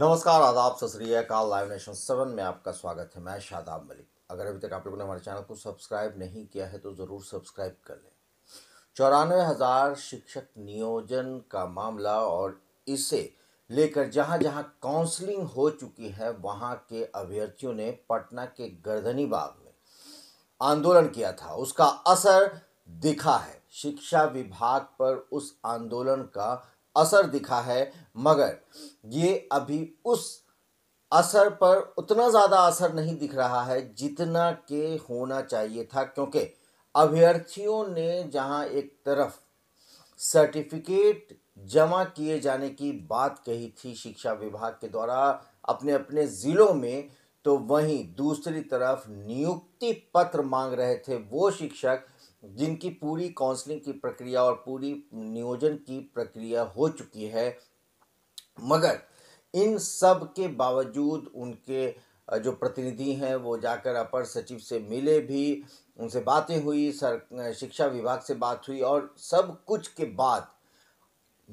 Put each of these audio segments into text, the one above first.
नमस्कार आदाब सत श्रीकाल लाइव नेशन सेवन में आपका स्वागत है मैं शादाब मलिक अगर अभी तक आप लोगों ने हमारे चैनल को सब्सक्राइब नहीं किया है तो ज़रूर सब्सक्राइब कर लें चौरानवे हज़ार शिक्षक नियोजन का मामला और इसे लेकर जहां जहां काउंसलिंग हो चुकी है वहां के अभ्यर्थियों ने पटना के गर्दनी बाग में आंदोलन किया था उसका असर दिखा है शिक्षा विभाग पर उस आंदोलन का असर दिखा है मगर ये अभी उस असर पर उतना ज़्यादा असर नहीं दिख रहा है जितना के होना चाहिए था क्योंकि अभ्यर्थियों ने जहां एक तरफ सर्टिफिकेट जमा किए जाने की बात कही थी शिक्षा विभाग के द्वारा अपने अपने ज़िलों में तो वहीं दूसरी तरफ नियुक्ति पत्र मांग रहे थे वो शिक्षक जिनकी पूरी काउंसलिंग की प्रक्रिया और पूरी नियोजन की प्रक्रिया हो चुकी है मगर इन सब के बावजूद उनके जो प्रतिनिधि हैं वो जाकर अपर सचिव से मिले भी उनसे बातें हुई सर शिक्षा विभाग से बात हुई और सब कुछ के बाद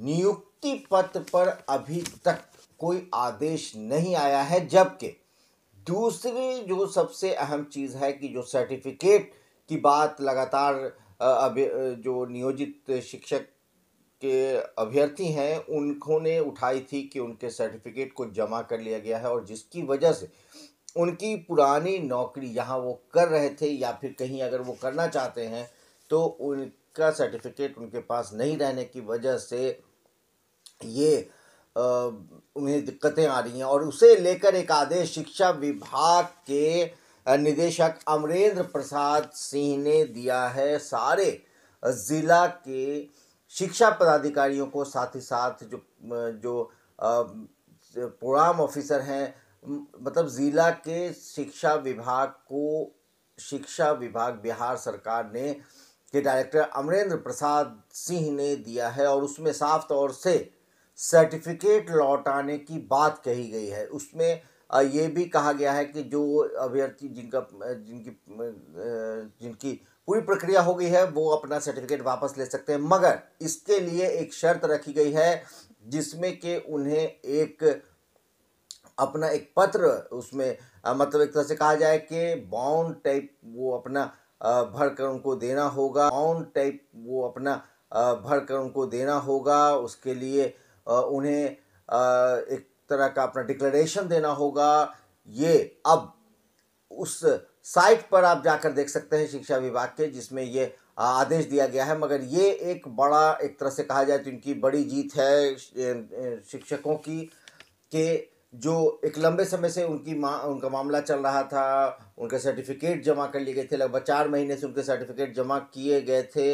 नियुक्ति पत्र पर अभी तक कोई आदेश नहीं आया है जबकि दूसरी जो सबसे अहम चीज़ है कि जो सर्टिफिकेट की बात लगातार जो नियोजित शिक्षक के अभ्यर्थी हैं उन्होंने उठाई थी कि उनके सर्टिफिकेट को जमा कर लिया गया है और जिसकी वजह से उनकी पुरानी नौकरी यहाँ वो कर रहे थे या फिर कहीं अगर वो करना चाहते हैं तो उनका सर्टिफिकेट उनके पास नहीं रहने की वजह से ये उन्हें दिक्कतें आ रही हैं और उसे लेकर एक आदेश शिक्षा विभाग के निदेशक अमरेंद्र प्रसाद सिंह ने दिया है सारे ज़िला के शिक्षा पदाधिकारियों को साथ ही साथ जो जो प्रोग्राम ऑफिसर हैं मतलब ज़िला के शिक्षा विभाग को शिक्षा विभाग बिहार सरकार ने के डायरेक्टर अमरेंद्र प्रसाद सिंह ने दिया है और उसमें साफ तौर से सर्टिफिकेट लौटाने की बात कही गई है उसमें ये भी कहा गया है कि जो अभ्यर्थी जिनका जिनकी जिनकी पूरी प्रक्रिया हो गई है वो अपना सर्टिफिकेट वापस ले सकते हैं मगर इसके लिए एक शर्त रखी गई है जिसमें कि उन्हें एक अपना एक पत्र उसमें मतलब एक तरह से कहा जाए कि बाउंड टाइप वो अपना भर कर उनको देना होगा बाउंड टाइप वो अपना भर कर उनको देना होगा उसके लिए उन्हें एक तरह का अपना डिक्लेरेशन देना होगा ये अब उस साइट पर आप जाकर देख सकते हैं शिक्षा विभाग के जिसमें ये आदेश दिया गया है मगर ये एक बड़ा एक तरह से कहा जाए तो इनकी बड़ी जीत है शिक्षकों की के जो एक लंबे समय से उनकी मा उनका मामला चल रहा था उनके सर्टिफिकेट जमा कर लिए गए थे लगभग चार महीने से उनके सर्टिफिकेट जमा किए गए थे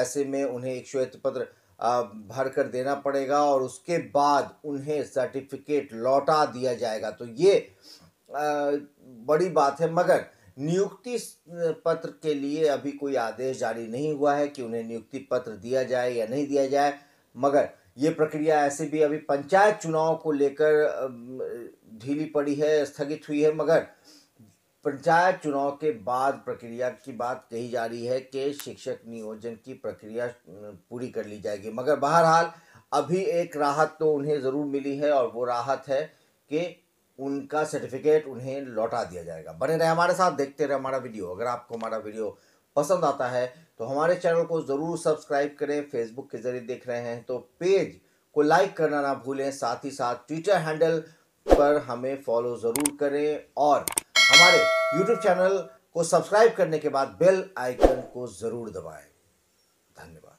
ऐसे में उन्हें एक श्वेत पत्र भर कर देना पड़ेगा और उसके बाद उन्हें सर्टिफिकेट लौटा दिया जाएगा तो ये बड़ी बात है मगर नियुक्ति पत्र के लिए अभी कोई आदेश जारी नहीं हुआ है कि उन्हें नियुक्ति पत्र दिया जाए या नहीं दिया जाए मगर ये प्रक्रिया ऐसे भी अभी पंचायत चुनाव को लेकर ढीली पड़ी है स्थगित हुई है मगर पंचायत चुनाव के बाद प्रक्रिया की बात कही जा रही है कि शिक्षक नियोजन की प्रक्रिया पूरी कर ली जाएगी मगर बहरहाल अभी एक राहत तो उन्हें ज़रूर मिली है और वो राहत है कि उनका सर्टिफिकेट उन्हें लौटा दिया जाएगा बने रहे हमारे साथ देखते रहे हमारा वीडियो अगर आपको हमारा वीडियो पसंद आता है तो हमारे चैनल को ज़रूर सब्सक्राइब करें फेसबुक के ज़रिए देख रहे हैं तो पेज को लाइक करना ना भूलें साथ ही साथ ट्विटर हैंडल पर हमें फॉलो ज़रूर करें और हमारे यूट्यूब चैनल को सब्सक्राइब करने के बाद बेल आइकन को ज़रूर दबाएं धन्यवाद